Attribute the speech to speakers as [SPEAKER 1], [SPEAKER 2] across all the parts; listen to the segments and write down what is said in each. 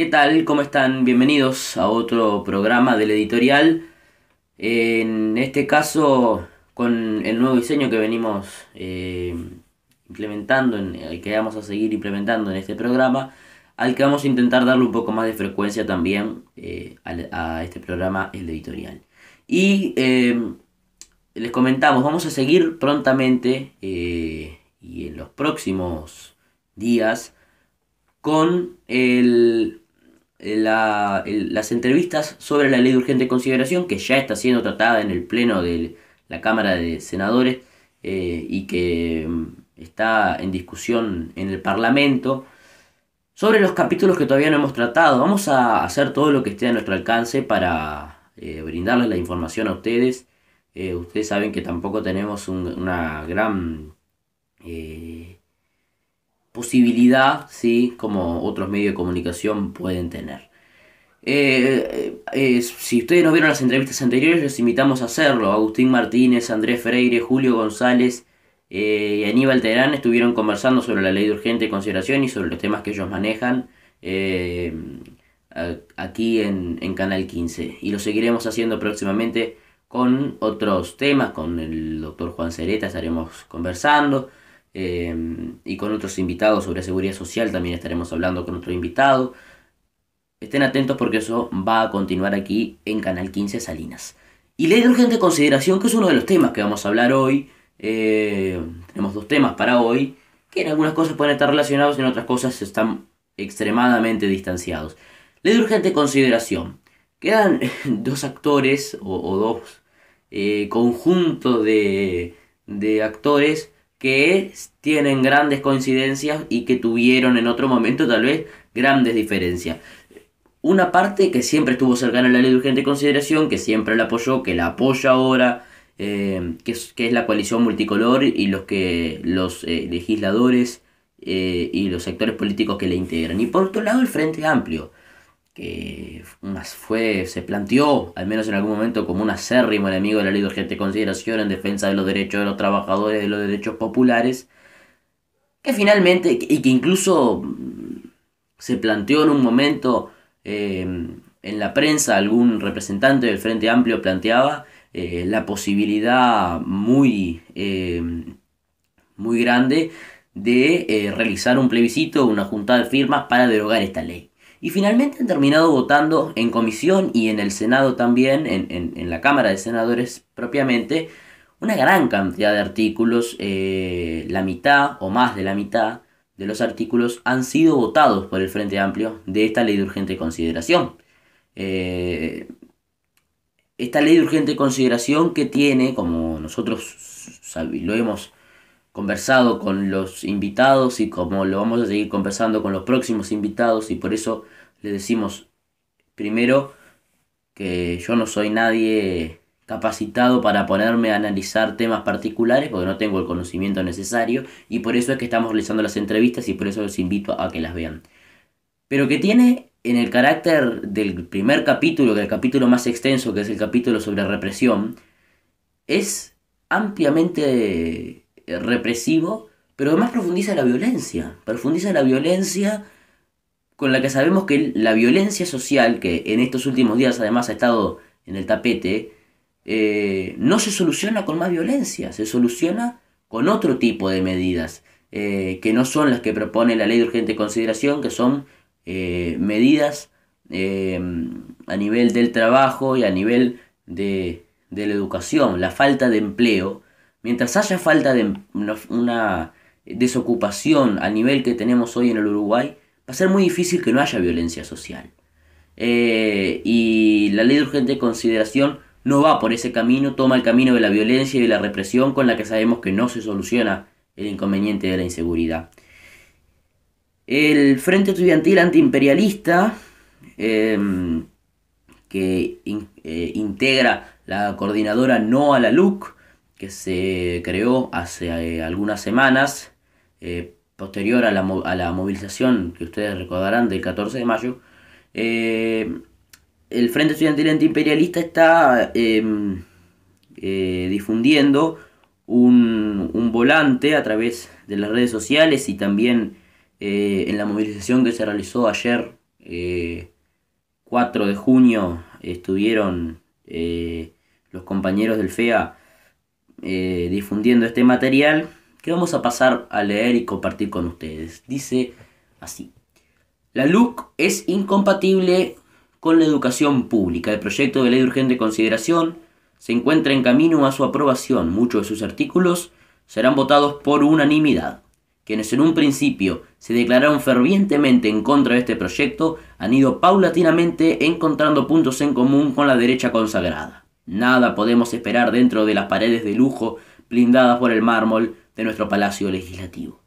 [SPEAKER 1] ¿Qué tal? ¿Cómo están? Bienvenidos a otro programa del editorial. En este caso, con el nuevo diseño que venimos eh, implementando, en, que vamos a seguir implementando en este programa, al que vamos a intentar darle un poco más de frecuencia también eh, a, este programa, el editorial. Y eh, les comentamos, vamos a seguir prontamente y en los próximos días con el las entrevistas sobre la ley de urgente consideración que ya está siendo tratada en el Pleno de la Cámara de Senadores eh, y que mm, está en discusión en el Parlamento. Sobre los capítulos que todavía no hemos tratado, vamos a hacer todo lo que esté a nuestro alcance para eh, brindarles la información a ustedes. Eh, ustedes saben que tampoco tenemos una gran posibilidad, ¿sí? como otros medios de comunicación pueden tener. Eh, eh, eh, si ustedes no vieron las entrevistas anteriores, les invitamos a hacerlo. Agustín Martínez, Andrés Freire, Julio González y Aníbal Terán estuvieron conversando sobre la ley de urgente consideración y sobre los temas que ellos manejan aquí en, en, Canal 15. Y lo seguiremos haciendo próximamente con otros temas, con el doctor Juan Cereta estaremos conversando, Em, y con otros invitados sobre seguridad social también estaremos hablando con otro invitado. Estén atentos porque eso va a continuar aquí en Canal 15 Salinas. Y ley de urgente consideración, que es uno de los temas que vamos a hablar hoy. Em, tenemos dos temas para hoy, que en algunas cosas pueden estar relacionados y en otras cosas están extremadamente distanciados. Ley de urgente consideración. Quedan dos actores o, dos eh, conjuntos de, de actores que tienen grandes coincidencias y que tuvieron en otro momento tal vez grandes diferencias. Una parte que siempre estuvo cercana a la ley de urgente consideración, que siempre la apoyó, que la apoya ahora, eh, que, es, la coalición multicolor y los que los eh, legisladores eh, y los sectores políticos que la integran. Y por otro lado el Frente Amplio, que fue, se planteó, al menos en algún momento, como un acérrimo enemigo de la ley de urgente consideración en defensa de los derechos de los trabajadores, de los derechos populares, que finalmente, y que incluso mm, se planteó en un momento eh, en la prensa, algún representante del Frente Amplio planteaba eh, la posibilidad muy, eh, muy grande de realizar un plebiscito, una junta de firmas para derogar esta ley. Y finalmente han terminado votando en comisión y en el Senado también, en, la Cámara de Senadores propiamente, una gran cantidad de artículos, eh, la mitad o más de la mitad de los artículos han sido votados por el Frente Amplio de esta ley de urgente consideración. Eh, esta ley de urgente consideración que tiene, como nosotros lo hemos conversado con los invitados y como lo vamos a seguir conversando con los próximos invitados y por eso les decimos primero que yo no soy nadie capacitado para ponerme a analizar temas particulares porque no tengo el conocimiento necesario y por eso es que estamos realizando las entrevistas y por eso los invito a que las vean. Pero que tiene en el carácter del primer capítulo, del capítulo más extenso, que es el capítulo sobre represión, es ampliamente eh, represivo, pero además profundiza la violencia, profundiza la violencia con la que sabemos que la violencia social, que en estos últimos días además ha estado en el tapete, eh, no se soluciona con más violencia, se soluciona con otro tipo de medidas, eh, que no son las que propone la ley de urgente consideración, que son medidas em, a nivel del trabajo y a nivel de la educación, la falta de empleo Mientras haya falta de una desocupación al nivel que tenemos hoy en el Uruguay, va a ser muy difícil que no haya violencia social. Eh, y la ley de urgente consideración no va por ese camino, toma el camino de la violencia y de la represión con la que sabemos que no se soluciona el inconveniente de la inseguridad. El Frente Estudiantil Antiimperialista, em, que eh, integra la coordinadora No a la LUC, que se creó hace eh, algunas semanas, eh, posterior a la, movilización que ustedes recordarán del 14 de mayo, eh, el Frente Estudiantil Antiimperialista está em, difundiendo un, volante a través de las redes sociales y también en la movilización que se realizó ayer 4 de junio estuvieron los compañeros del FEA eh, difundiendo este material que vamos a pasar a leer y compartir con ustedes. Dice así. La LUC es incompatible con la educación pública. El proyecto de ley de urgente consideración se encuentra en camino a su aprobación. Muchos de sus artículos serán votados por unanimidad. Quienes en un principio se declararon fervientemente en contra de este proyecto han ido paulatinamente encontrando puntos en común con la derecha consagrada. Nada podemos esperar dentro de las paredes de lujo blindadas por el mármol de nuestro Palacio Legislativo.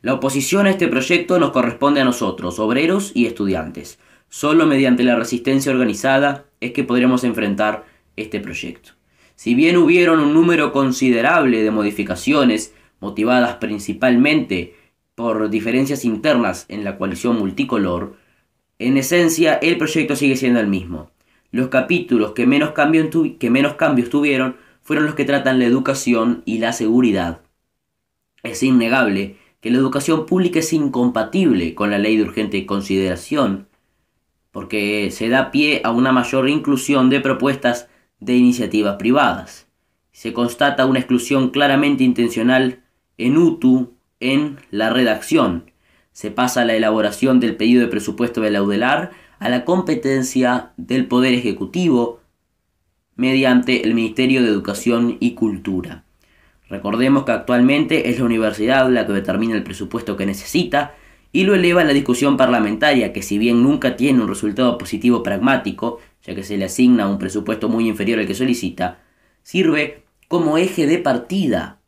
[SPEAKER 1] La oposición a este proyecto nos corresponde a nosotros, obreros y estudiantes. Solo mediante la resistencia organizada es que podremos enfrentar este proyecto. Si bien hubieron un número considerable de modificaciones, motivadas principalmente por diferencias internas en la coalición multicolor, en esencia el proyecto sigue siendo el mismo. Los capítulos que menos, cambios tuvieron fueron los que tratan la educación y la seguridad. Es innegable que la educación pública es incompatible con la ley de urgente consideración, porque se da pie a una mayor inclusión de propuestas de iniciativas privadas. Se constata una exclusión claramente intencional en UTU en la redacción. Se pasa a la elaboración del pedido de presupuesto de laudelar a la competencia del Poder Ejecutivo mediante el Ministerio de Educación y Cultura. Recordemos que actualmente es la universidad la que determina el presupuesto que necesita y lo eleva a la discusión parlamentaria, que si bien nunca tiene un resultado positivo pragmático, ya que se le asigna un presupuesto muy inferior al que solicita, sirve como eje de partida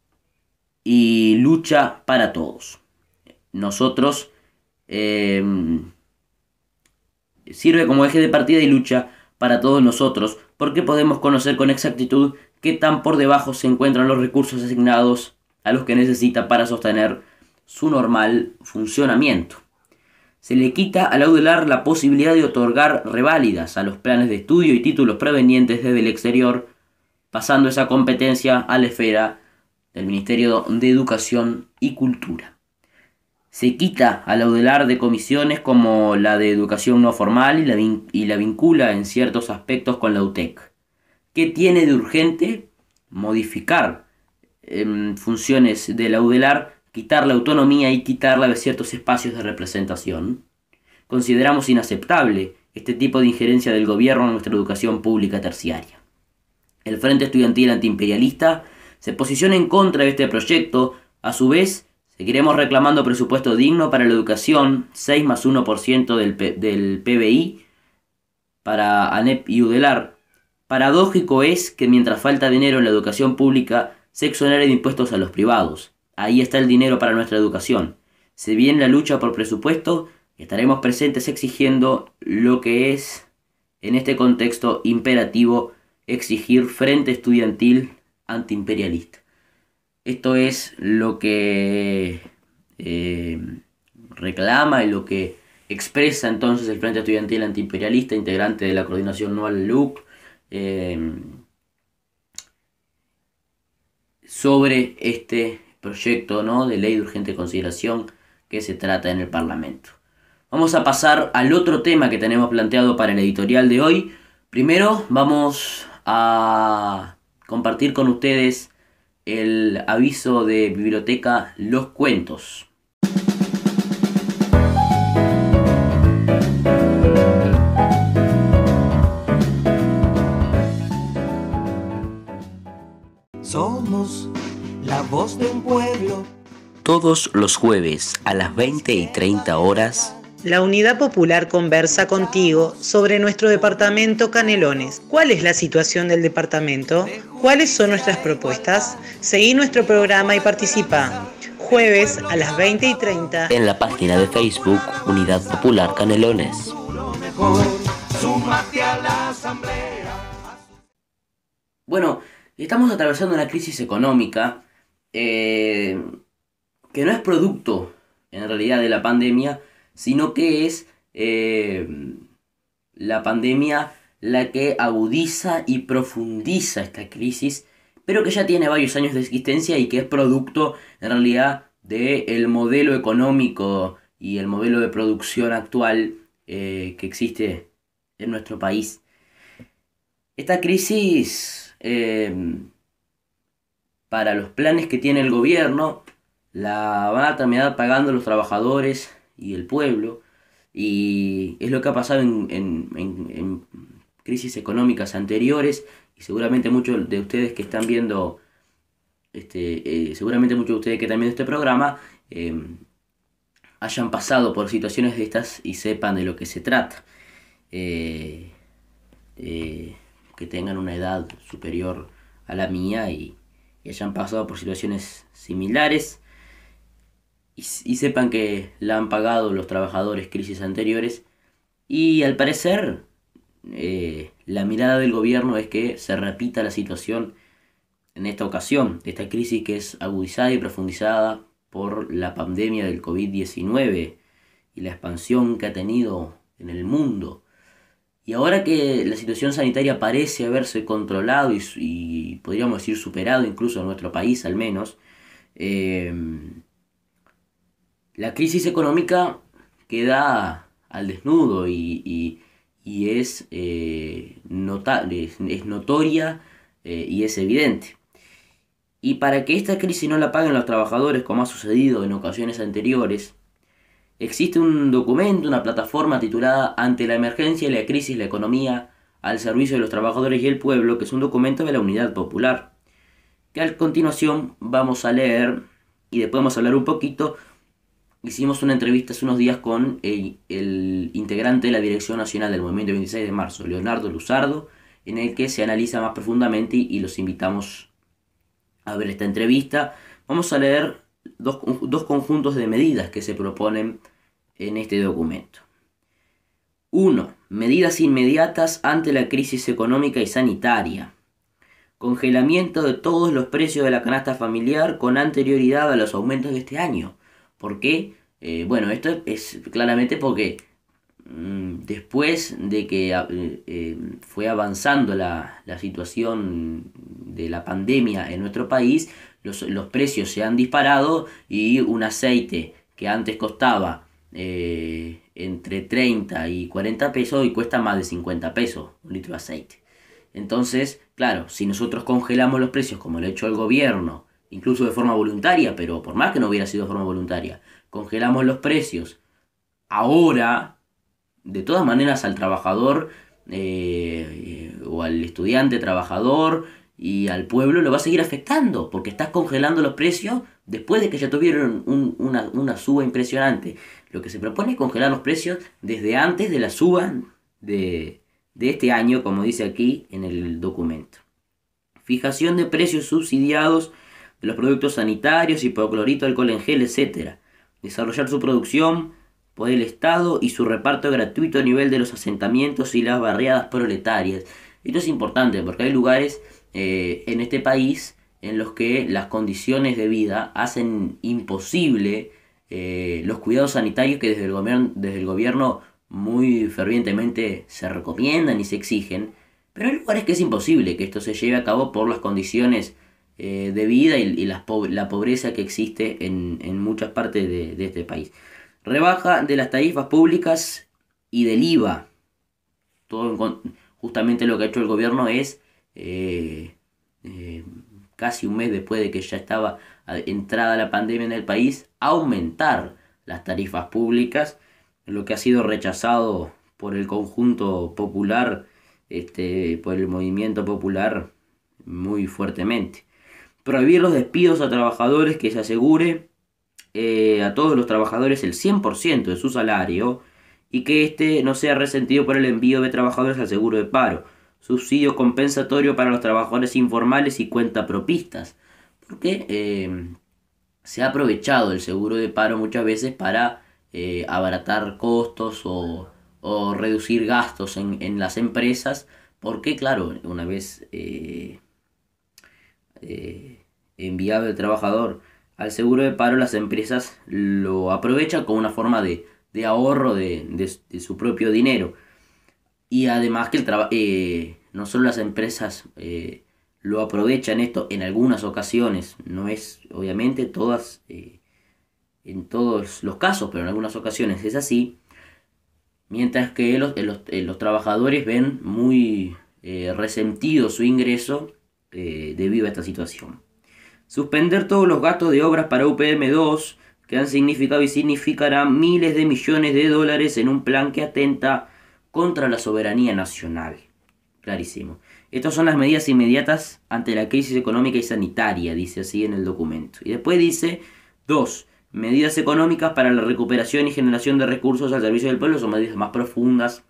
[SPEAKER 1] y lucha para todos. Nosotros eh, sirve como eje de partida y lucha para todos nosotros, porque podemos conocer con exactitud qué tan por debajo se encuentran los recursos asignados a los que necesita para sostener su normal funcionamiento. Se le quita al audelar la posibilidad de otorgar reválidas a los planes de estudio y títulos provenientes desde el exterior, pasando esa competencia a la esfera del Ministerio de Educación y Cultura se quita al audelar de comisiones como la de educación no formal y la, vincula en ciertos aspectos con la UTEC. ¿Qué tiene de urgente? Modificar em, funciones de la UDELAR, quitar la autonomía y quitarla de ciertos espacios de representación. Consideramos inaceptable este tipo de injerencia del gobierno en nuestra educación pública terciaria. El Frente Estudiantil Antiimperialista se posiciona en contra de este proyecto, a su vez Seguiremos reclamando presupuesto digno para la educación, 6 más 1% del, del PBI para ANEP y UDELAR. Paradójico es que mientras falta dinero en la educación pública, se exonere de impuestos a los privados. Ahí está el dinero para nuestra educación. Se bien la lucha por presupuesto estaremos presentes exigiendo lo que es, en este contexto imperativo, exigir frente estudiantil antiimperialista. Esto es lo que eh, reclama y lo que expresa entonces el Frente Estudiantil Antiimperialista, integrante de la coordinación no eh, sobre este proyecto de ley de urgente consideración que se trata en el Parlamento. Vamos a pasar al otro tema que tenemos planteado para el editorial de hoy. Primero vamos a compartir con ustedes el aviso de biblioteca Los Cuentos. Somos la voz de un pueblo. Todos los jueves a las 20 y 30 horas la Unidad Popular conversa contigo sobre nuestro departamento Canelones. ¿Cuál es la situación del departamento? ¿Cuáles son nuestras propuestas? Seguí nuestro programa y participa. Jueves a las 20 y 30 en la página de Facebook Unidad Popular Canelones. Bueno, estamos atravesando una crisis económica eh, que no es producto en realidad de la pandemia, sino que es eh, la pandemia la que agudiza y profundiza esta crisis, pero que ya tiene varios años de existencia y que es producto en realidad del modelo económico y el modelo de producción actual eh, que existe en nuestro país. Esta crisis, eh, para los planes que tiene el gobierno, la van a terminar pagando los trabajadores y el pueblo. Y es lo que ha pasado en, en, crisis económicas anteriores y seguramente muchos de ustedes que están viendo, este, eh, seguramente muchos de ustedes que están este programa, eh, hayan pasado por situaciones de estas y sepan de lo que se trata. Eh, que tengan una edad superior a la mía y hayan pasado por situaciones similares y, sepan que la han pagado los trabajadores crisis anteriores. Y al parecer, eh, la mirada del gobierno es que se repita la situación en esta ocasión, esta crisis que es agudizada y profundizada por la pandemia del COVID-19 y la expansión que ha tenido en el mundo. Y ahora que la situación sanitaria parece haberse controlado y, podríamos decir superado incluso en nuestro país al menos, eh, la crisis económica queda al desnudo y, eh, es, es, notoria eh, y es evidente. Y para que esta crisis no la paguen los trabajadores, como ha sucedido en ocasiones anteriores, existe un documento, una plataforma titulada Ante la emergencia y la crisis, la economía al servicio de los trabajadores y el pueblo, que es un documento de la Unidad Popular, que a continuación vamos a leer y después vamos a hablar un poquito hicimos una entrevista hace unos días con eh, el, integrante de la Dirección Nacional del Movimiento 26 de Marzo, Leonardo Luzardo, en el que se analiza más profundamente y, los invitamos a ver esta entrevista. Vamos a leer dos, dos conjuntos de medidas que se proponen en este documento. 1. Medidas inmediatas ante la crisis económica y sanitaria. Congelamiento de todos los precios de la canasta familiar con anterioridad a los aumentos de este año ¿Por qué? Eh, bueno, esto es claramente porque mm, después de que eh, eh, fue avanzando la, situación de la pandemia en nuestro país, los, precios se han disparado y un aceite que antes costaba entre 30 y 40 pesos y cuesta más de 50 pesos un litro de aceite. Entonces, claro, si nosotros congelamos los precios como lo ha hecho el gobierno, incluso de forma voluntaria, pero por más que no hubiera sido de forma voluntaria, congelamos los precios. Ahora, de todas maneras, al trabajador eh, o al estudiante trabajador y al pueblo lo va a seguir afectando, porque estás congelando los precios después de que ya tuvieron una, suba impresionante. Lo que se propone es congelar los precios desde antes de la suba de, de este año, como dice aquí en el documento. Fijación de precios subsidiados los productos sanitarios, hipoclorito, alcohol en gel, etc. Desarrollar su producción por el Estado y su reparto gratuito a nivel de los asentamientos y las barriadas proletarias. Esto es importante porque hay lugares eh, en este país en los que las condiciones de vida hacen imposible eh, los cuidados sanitarios que desde el, gobierno, desde el gobierno muy fervientemente se recomiendan y se exigen. Pero hay lugares que es imposible que esto se lleve a cabo por las condiciones eh, de vida y, la pobreza que existe en, muchas partes de, este país. Rebaja de las tarifas públicas y del IVA. Todo justamente lo que ha hecho el gobierno es eh, eh, casi un mes después de que ya estaba entrada la pandemia en el país, aumentar las tarifas públicas, lo que ha sido rechazado por el conjunto popular, este, por el movimiento popular muy fuertemente prohibir los despidos a trabajadores que se asegure eh, a todos los trabajadores el 100% de su salario y que éste no sea resentido por el envío de trabajadores al seguro de paro, subsidio compensatorio para los trabajadores informales y cuenta propistas, porque eh, se ha aprovechado el seguro de paro muchas veces para eh, abaratar costos o, reducir gastos en, las empresas, porque claro, una vez enviado el trabajador al seguro de paro, las empresas lo aprovechan como una forma de, de ahorro de, de, su propio dinero. Y además que el eh, no solo las empresas eh, lo aprovechan esto en algunas ocasiones, no es obviamente todas, eh, en todos los casos, pero en algunas ocasiones es así. Mientras que los, eh, los, los trabajadores ven muy resentido su ingreso debido a esta situación. Suspender todos los gastos de obras para UPM2, que han significado y significarán miles de millones de dólares en un plan que atenta contra la soberanía nacional. Clarísimo. Estas son las medidas inmediatas ante la crisis económica y sanitaria, dice así en el documento. Y después dice, dos, Medidas económicas para la recuperación y generación de recursos al servicio del pueblo son medidas más profundas,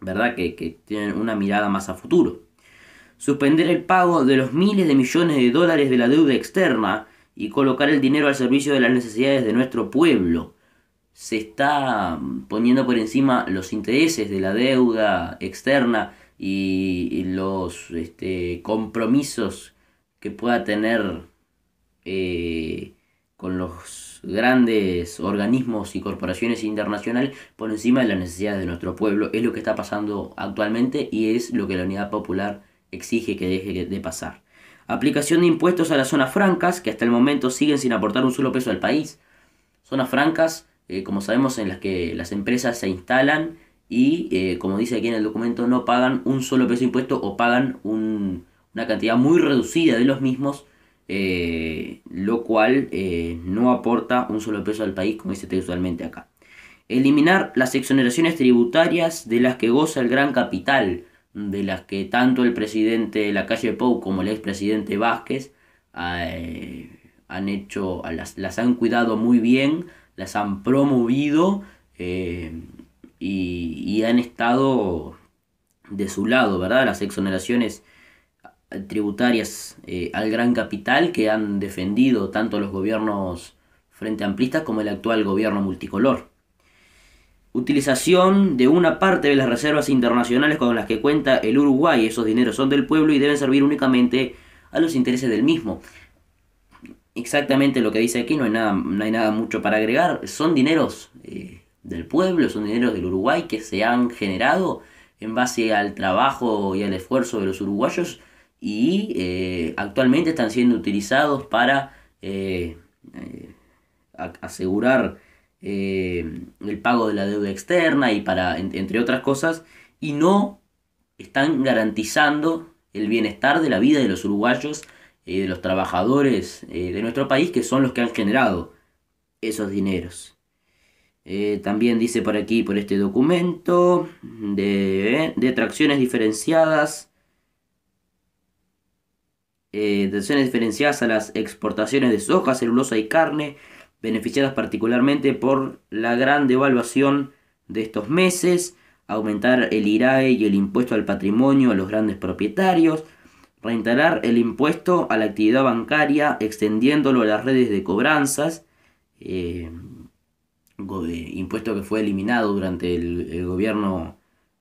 [SPEAKER 1] ¿verdad? Que, que tienen una mirada más a futuro suspender el pago de los miles de millones de dólares de la deuda externa y colocar el dinero al servicio de las necesidades de nuestro pueblo. Se está mm, poniendo por encima los intereses de la deuda externa y los este, compromisos que pueda tener eh, con los grandes organismos y corporaciones internacionales por encima de las necesidades de nuestro pueblo. Es lo que está pasando actualmente y es lo que la Unidad Popular exige que deje de pasar. Aplicación de impuestos a las zonas francas, que hasta el momento siguen sin aportar un solo peso al país. Zonas francas, eh, como sabemos, en las que las empresas se instalan y, eh, como dice aquí en el documento, no pagan un solo peso de impuesto o pagan una cantidad muy reducida de los mismos, eh, lo cual no aporta un solo peso al país, como dice textualmente acá. Eliminar las exoneraciones tributarias de las que goza el gran capital de las que tanto el presidente de la calle Pou como el expresidente Vázquez eh, han hecho, las, las, han cuidado muy bien, las han promovido eh, y, han estado de su lado, ¿verdad? Las exoneraciones tributarias eh, al gran capital que han defendido tanto los gobiernos frente amplistas como el actual gobierno multicolor utilización de una parte de las reservas internacionales con las que cuenta el Uruguay. Esos dineros son del pueblo y deben servir únicamente a los intereses del mismo. Exactamente lo que dice aquí, no hay nada, hay nada mucho para agregar. Son dineros eh, del pueblo, son dineros del Uruguay que se han generado en base al trabajo y al esfuerzo de los uruguayos y eh, actualmente están siendo utilizados para eh, asegurar eh, el pago de la deuda externa y para, entre otras cosas, y no están garantizando el bienestar de la vida de los uruguayos, y eh, de los trabajadores eh, de nuestro país, que son los que han generado esos dineros. también dice por aquí, por este documento, de, de tracciones diferenciadas, tracciones diferenciadas a las exportaciones de soja, celulosa y carne, beneficiadas particularmente por la gran devaluación de estos meses, aumentar el IRAE y el impuesto al patrimonio a los grandes propietarios, reinstalar el impuesto a la actividad bancaria extendiéndolo a las redes de cobranzas, eh, eh, impuesto que fue eliminado durante el, el gobierno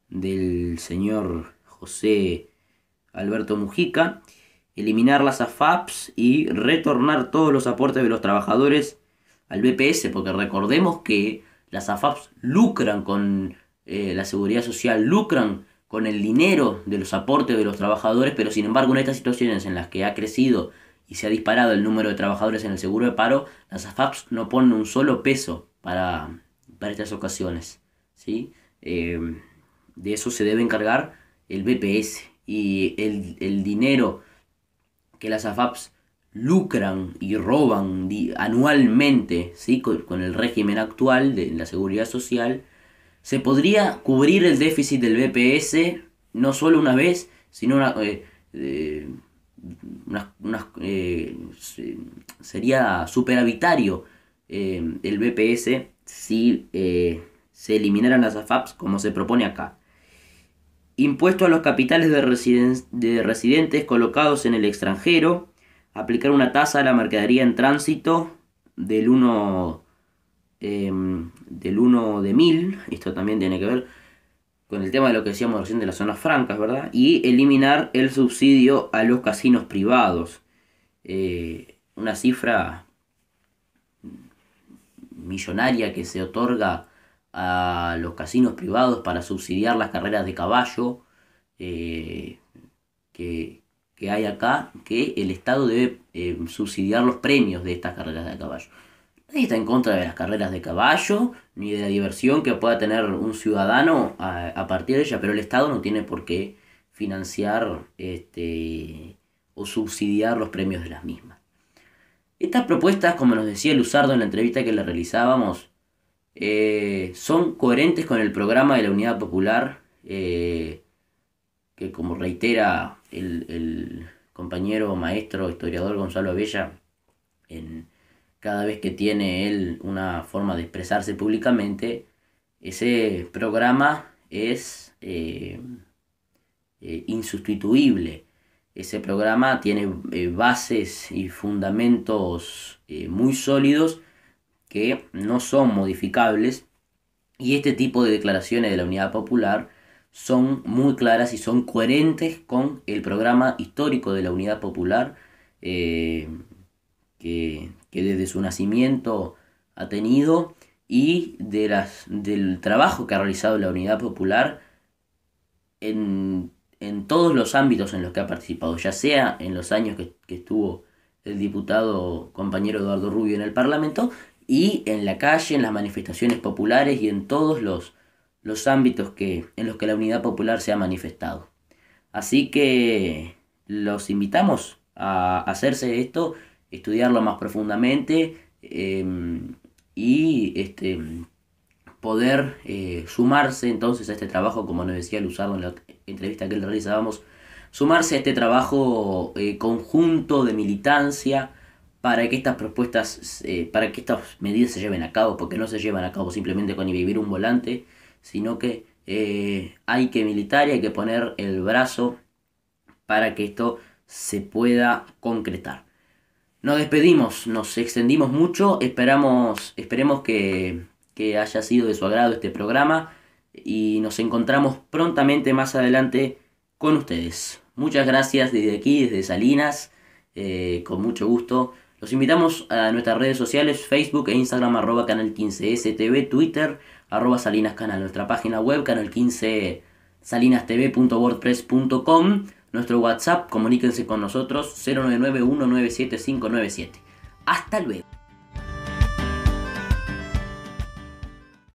[SPEAKER 1] del señor José Alberto Mujica, eliminar las AFAPs y retornar todos los aportes de los trabajadores al BPS, porque recordemos que las AFAPs lucran con eh, la seguridad social, lucran con el dinero de los aportes de los trabajadores, pero sin embargo en estas situaciones en las que ha crecido y se ha disparado el número de trabajadores en el seguro de paro, las AFAPs no ponen un solo peso para, para estas ocasiones. ¿sí? Eh, de eso se debe encargar el BPS y el, el dinero que las AFAPs lucran y roban anualmente ¿sí? con, el régimen actual de la seguridad social, se podría cubrir el déficit del BPS no solo una vez, sino una, eh, eh, eh, sería superavitario el BPS si se eliminaran las AFAPs como se propone acá. Impuesto a los capitales de residentes colocados en el extranjero, aplicar una tasa a la mercadería en tránsito del 1 em, del 1 de 1000, esto también tiene que ver con el tema de lo que decíamos recién de las zonas francas, ¿verdad? Y eliminar el subsidio a los casinos privados. Eh, una cifra millonaria que se otorga a los casinos privados para subsidiar las carreras de caballo, eh, que, que hay acá que el Estado debe eh, subsidiar los premios de estas carreras de caballo. Nadie está en contra de las carreras de caballo ni de la diversión que pueda tener un ciudadano a, partir de ella, pero el Estado no tiene por qué financiar este, o subsidiar los premios de las mismas. Estas propuestas, como nos decía Luzardo en la entrevista que le realizábamos, eh, son coherentes con el programa de la Unidad Popular, eh, que como reitera el, compañero, maestro, historiador Gonzalo Abella, en, cada vez que tiene él una forma de expresarse públicamente, ese programa es eh, eh, insustituible. Ese programa tiene eh, bases y fundamentos muy sólidos que no son modificables y este tipo de declaraciones de la Unidad Popular son muy claras y son coherentes con el programa histórico de la Unidad Popular eh, que, desde su nacimiento ha tenido y de las, del trabajo que ha realizado la Unidad Popular en, todos los ámbitos en los que ha participado, ya sea en los años que estuvo el diputado compañero Eduardo Rubio en el Parlamento y en la calle, en las manifestaciones populares y en todos los los ámbitos que, en los que la unidad popular se ha manifestado. Así que los invitamos a hacerse esto, estudiarlo más profundamente em, y este, poder eh, sumarse entonces a este trabajo, como nos decía Luzardo en la entrevista que realizábamos, sumarse a este trabajo eh, conjunto de militancia para que estas propuestas, eh, para que estas medidas se lleven a cabo, porque no se llevan a cabo simplemente con vivir un volante, sino que eh, hay que militar y hay que poner el brazo para que esto se pueda concretar. Nos despedimos, nos extendimos mucho, esperamos, esperemos que, haya sido de su agrado este programa y nos encontramos prontamente más adelante con ustedes. Muchas gracias desde aquí, desde Salinas, eh, con mucho gusto. Los invitamos a nuestras redes sociales, Facebook e Instagram canal 15 STV, Twitter arroba Salinas Canal, nuestra página web, canal15 salinastv.wordpress.com, nuestro WhatsApp, comuníquense con nosotros 099 197 Hasta luego.